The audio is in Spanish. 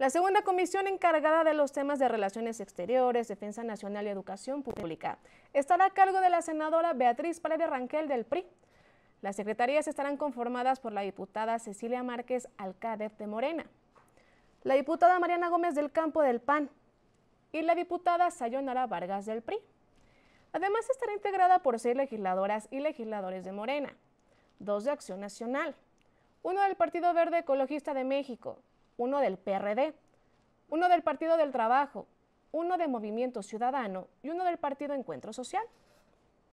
La segunda comisión encargada de los temas de relaciones exteriores, defensa nacional y educación pública estará a cargo de la senadora Beatriz Paredes Ranquel del PRI. Las secretarías estarán conformadas por la diputada Cecilia Márquez Alcádez de Morena, la diputada Mariana Gómez del Campo del PAN y la diputada Sayonara Vargas del PRI. Además estará integrada por seis legisladoras y legisladores de Morena, dos de Acción Nacional, uno del Partido Verde Ecologista de México, uno del PRD, uno del Partido del Trabajo, uno de Movimiento Ciudadano y uno del Partido Encuentro Social.